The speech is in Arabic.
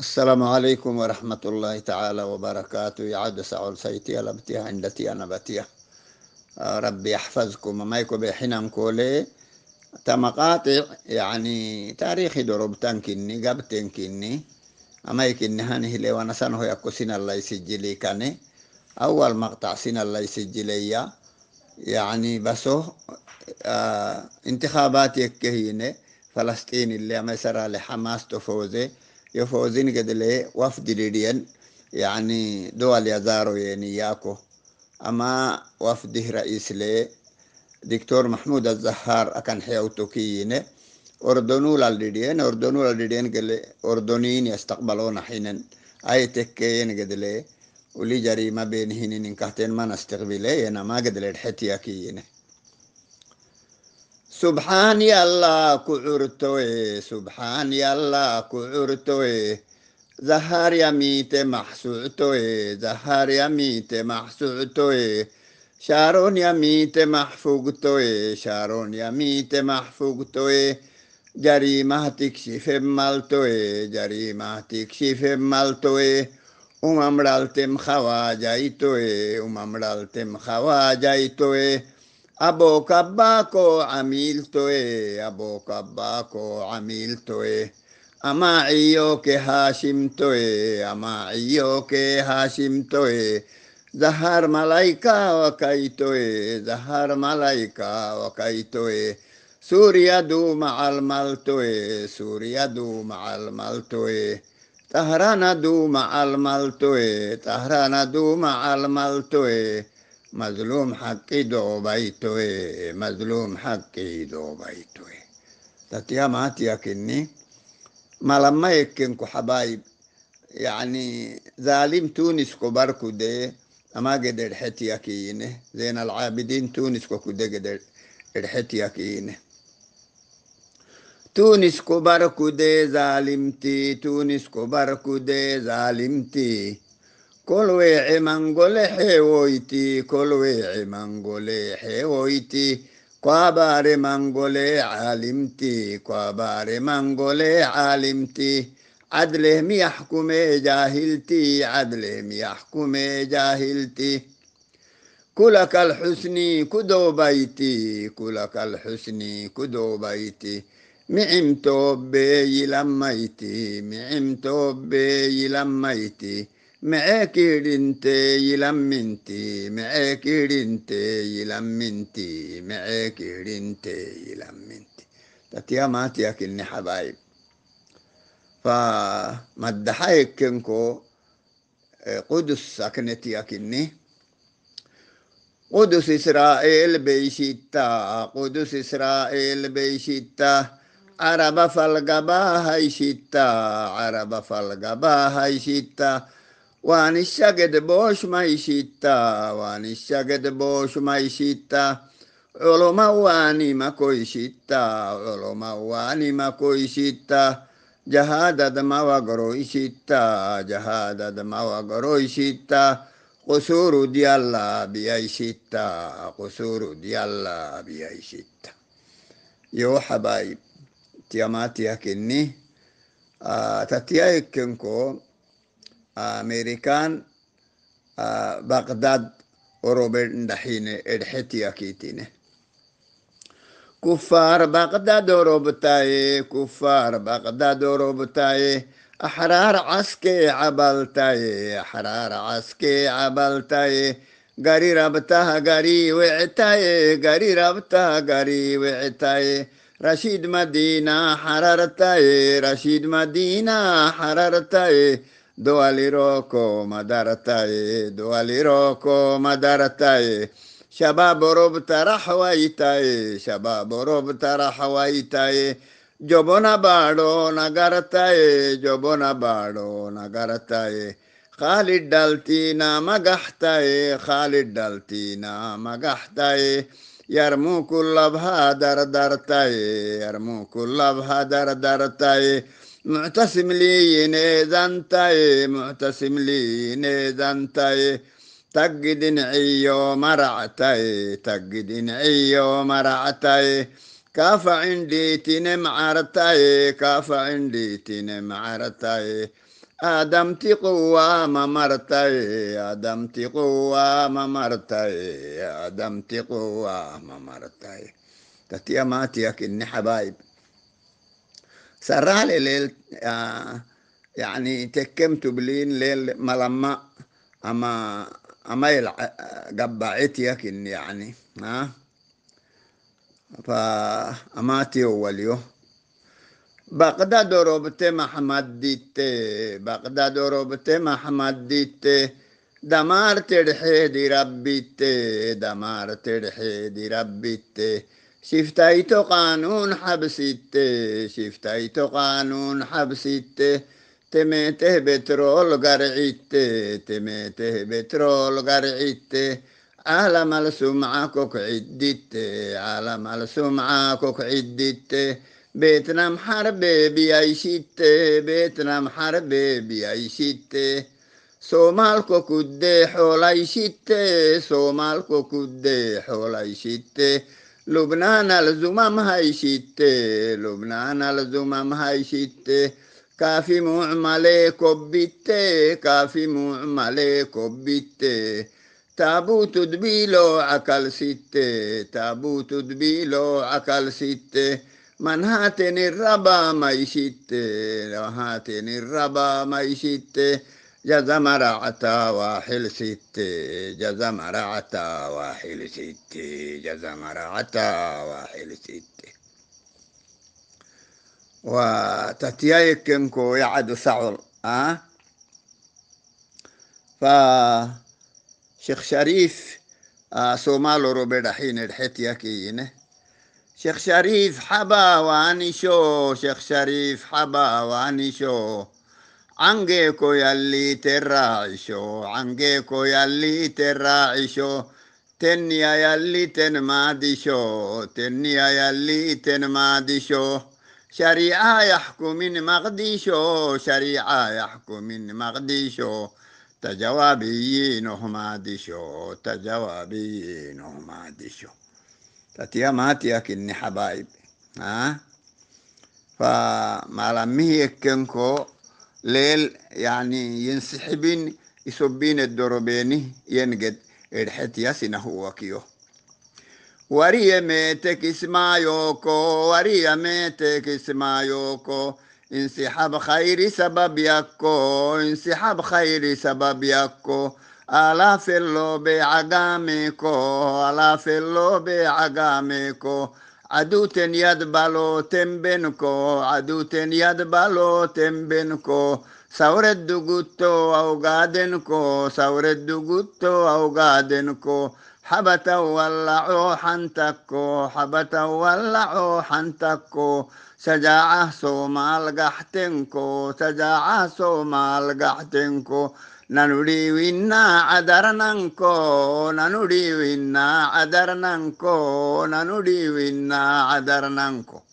السلام عليكم ورحمة الله تعالى وبركاته يا عدس سعول سيتي لبتي عندتي أنا بتيه آه، ربي يحفظكم ما يكون بحنم كولي تمقاطع يعني تاريخي دروب تنكني قبل تنكني أما يكني هانه لي وأنا سنه يكو سين الله يسجلي كاني أول مقطع سين الله يسجلي يعني بسو آه انتخابات يكهيني فلسطين اللي ما يسرى لحماس تفوزي يفوزين قدلي وفد ليديان يعني دول يزارو يعني ياكو أما وفد رئيس لي دكتور محمود الزهار أكن حيو توكيين أردنو للدين أردنو للدين قال أردنيين يستقبلون حينا أي تكين قدلي ولي جريمة بينهن إن كهتين ما نستقبله أنا ما قدلي الحتياكيين سبحان الله كعرتوي سبحان الله كعرتوي زهار يا ميت محسوتوي زهار يا ميت محسوتوي شارون يا ميت محفوتوي شارون يا ميت محفوتوي جري ما تكشف مالتوي جري ما تكشف مالتوي وممرالتم خواجايتوي وممرالتم خواجايتوي A boca baco amiltoe, a boca baco amiltoe. Amaio que hashimtoe, amaio que hashimtoe. Zahar malaika wakaitoe, zahar malaika wakaitoe. Surya du ma'al maltoe, Surya du ma'al maltoe. Tahrana du ma'al maltoe, Tahrana du ma'al maltoe. mazlum hakke i dooba i to jemazlom hakke iz oba i tu je. Zati ja mati a in ni. zalim tunisku barku de aer hetti aki ine. Ze je bidin tuniskog u degeer Tunisko barku de zalim ti tunisko barkku de zalim ti. كل ويعي منقول حيويتي كل ويعي منقول حيويتي كواباري منقول عالمتي كواباري منقول عالمتي عدله ميحكم جاهلتي عدله ميحكم جاهلتي كلك الحسني كدو بيتي كلك الحسني كدو بيتي معم توبي لميتي معم توبي لميتي معاكي رنتي لمنتي معاكي رنتي لمنتي معاكي رنتي لمنتي تتيامات ياكلني حبايب فمدحيك كنكو قدس سكنت ياكلني قدس إسرائيل بيشتا قدس إسرائيل بيشتا عرب فالقبا هاي شتا عرب فالقبا هاي شتا Wanisha gede bosh maishita, wanisha gede bosh maishita, oloma wani makoishita, oloma wani makoishita, jahada damawa goro ishita, jahada damawa goro ishita, قصور دي الله بيعيشتا قصور دي الله بيعيشتا يو حبايب تياماتي هكني آه تتيايكنكو american uh, baghdad orobed ndaxine edxetiakitine kufar baghdad orobtaye kufar baghdad orobtaye axraar caske cabaltaye axraar caske cabaltaye gari rabtaha gari wectaye gari rabtaha gari wectaye rashid madina xarartaye rashid madina xarartaye דואלירוקו מדרתאי, דואלירוקו מדרתאי. شباب رب ترح ويتاي شباب رب ترح ويتاي جبنا باڑو نگرتاي جبنا باڑو نگرتاي خالد دلتی نام گحتاي خالد دلتی نام گحتاي يرمو كل بها در درتاي يرمو كل بها در درتاي در معتصم لي نيزانتاي معتصم لي نيزانتاي تجد عيو مرعتاي تجد عيو مرعتاي كاف عندي تنم عرتاي كاف عندي تنم عرتاي أدمت قوة ممرتي أدمت قوة ممرتي أدمت قوة ممرتي تتيا ماتيك إني حبايب سرالي لي ليل يعني تكمت تبلين ليل ملما أما أما يلع قبعت يكن يعني ها فأماتي أوليو بغداد ربت محمد ديت بغداد ربت محمد ديت دمار ترحي دي ربيت دمار ترحي دي ربيت shiftayto qaanuun xabsitte shiftayto qaanuun xabsitte temeeteh betrool garcitte temeeteh betrool garcitte calamal sumca kokcidditte calamal sumca kokcidditte beetnam xarbe biyaysitte beetnam xarbe biyaysitte soomaalko kudde xoolaysitte soomaalko kudde xoolaysitte لبنان على هاي شيت لبنان على هاي شيت كافي معملي كبيت كافي معملي كبيت تابوت دبيلو عكل ست تابوت دبيلو عكل ست من هاتني الربا ما يشت هاتني الربا ما يشت جزم رعتا واحل ستي جزم رعتا واحل ستي جزم رعتا واحل ستي كو يعد ثعر أه؟ ف شيخ شريف آه سومالو روبي دحين الحت يكينه شيخ شريف حبا واني شو شيخ شريف حبا واني شو عنقيكو يلي تراعشو عنقيكو يلي تراعشو تنيا يلي تنمادشو تنيا يلي تنمادشو شريعة يحكم من مقديشو شريعة يحكم من مقديشو تجوابيين هما ديشو تجوابيين هما ديشو تاتيا ما تياك حبايب ها فما لم يكنكو ليل يعني ينسحبين يسبين الدروبيني ينقد الحت ياسين هو كيو وريا ميتك اسما يوكو وريا ميتك اسما يوكو انسحاب خيري سبب يكو انسحاب خيري سبب يكو ألا في اللو بعقامكو ألا في اللو بعقامكو अदूतन यद बालो तेम्बेन को अदूतन यद बालो तेम्बेन को सौरद्दु अवगा अवगादेन को को حبة ولعوا حنتكو حبة ولعوا حنتكو شجاعة سومال قحتنكو شجاعة سومال قحتنكو ననుడి విన్నా అదరనంకో ననుడి విన్నా అదరనంకో ననుడి وينا అదరనంకో